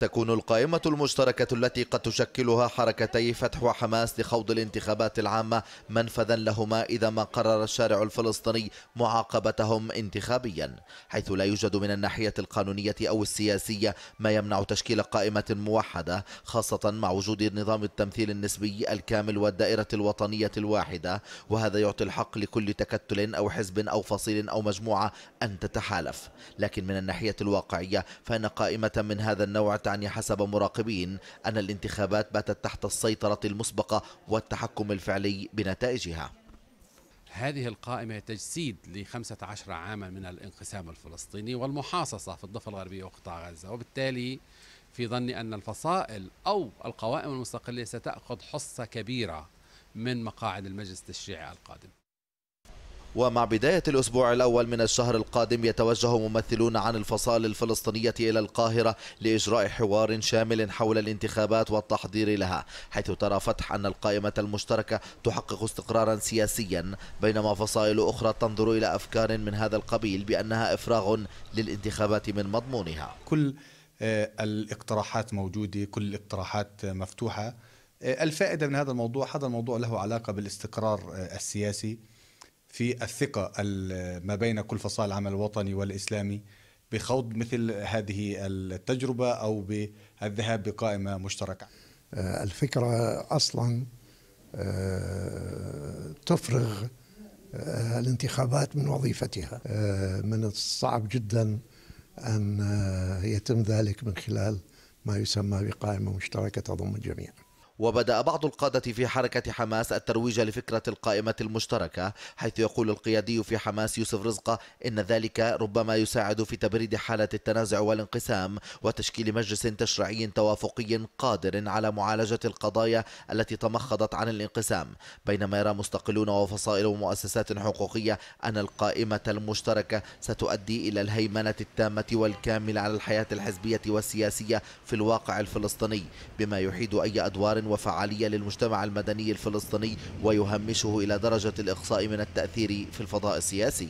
تكون القائمة المشتركة التي قد تشكلها حركتي فتح وحماس لخوض الانتخابات العامة منفذا لهما إذا ما قرر الشارع الفلسطيني معاقبتهم انتخابيا حيث لا يوجد من الناحية القانونية أو السياسية ما يمنع تشكيل قائمة موحدة خاصة مع وجود نظام التمثيل النسبي الكامل والدائرة الوطنية الواحدة وهذا يعطي الحق لكل تكتل أو حزب أو فصيل أو مجموعة أن تتحالف لكن من الناحية الواقعية فإن قائمة من هذا النوع تعني حسب مراقبين أن الانتخابات باتت تحت السيطرة المسبقة والتحكم الفعلي بنتائجها هذه القائمة تجسيد ل 15 عاما من الانقسام الفلسطيني والمحاصصة في الضفة الغربية وقطاع غزة وبالتالي في ظني أن الفصائل أو القوائم المستقلة ستأخذ حصة كبيرة من مقاعد المجلس التشريعي القادم ومع بداية الأسبوع الأول من الشهر القادم يتوجه ممثلون عن الفصائل الفلسطينية إلى القاهرة لإجراء حوار شامل حول الانتخابات والتحضير لها حيث ترى فتح أن القائمة المشتركة تحقق استقرارا سياسيا بينما فصائل أخرى تنظر إلى أفكار من هذا القبيل بأنها إفراغ للانتخابات من مضمونها كل آه، الاقتراحات موجودة كل الاقتراحات مفتوحة آه، الفائدة من هذا الموضوع هذا الموضوع له علاقة بالاستقرار آه، السياسي في الثقة ما بين كل فصائل العمل الوطني والإسلامي بخوض مثل هذه التجربة أو بالذهاب بقائمة مشتركة آه، الفكرة أصلا آه، تفرغ آه، الانتخابات من وظيفتها من الصعب جدا أن يتم ذلك من خلال ما يسمى بقائمة مشتركة تضم الجميع وبدأ بعض القادة في حركة حماس الترويج لفكرة القائمة المشتركة حيث يقول القيادي في حماس يوسف رزقة إن ذلك ربما يساعد في تبريد حالة التنازع والانقسام وتشكيل مجلس تشريعي توافقي قادر على معالجة القضايا التي تمخضت عن الانقسام بينما يرى مستقلون وفصائل ومؤسسات حقوقية أن القائمة المشتركة ستؤدي إلى الهيمنة التامة والكاملة على الحياة الحزبية والسياسية في الواقع الفلسطيني بما يحيد أي أدوار وفعالية للمجتمع المدني الفلسطيني ويهمشه إلى درجة الإقصاء من التأثير في الفضاء السياسي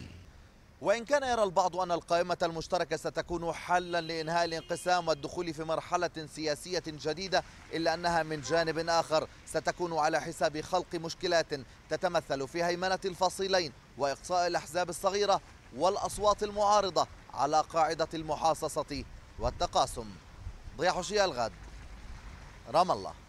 وإن كان يرى البعض أن القائمة المشتركة ستكون حلا لإنهاء الانقسام والدخول في مرحلة سياسية جديدة إلا أنها من جانب آخر ستكون على حساب خلق مشكلات تتمثل في هيمنة الفصيلين وإقصاء الأحزاب الصغيرة والأصوات المعارضة على قاعدة المحاصصة والتقاسم ضياح حشي الغد رام الله